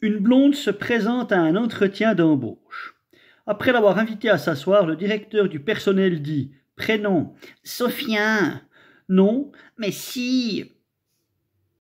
Une blonde se présente à un entretien d'embauche. Après l'avoir invitée à s'asseoir, le directeur du personnel dit Prénom Sophien. Non, mais si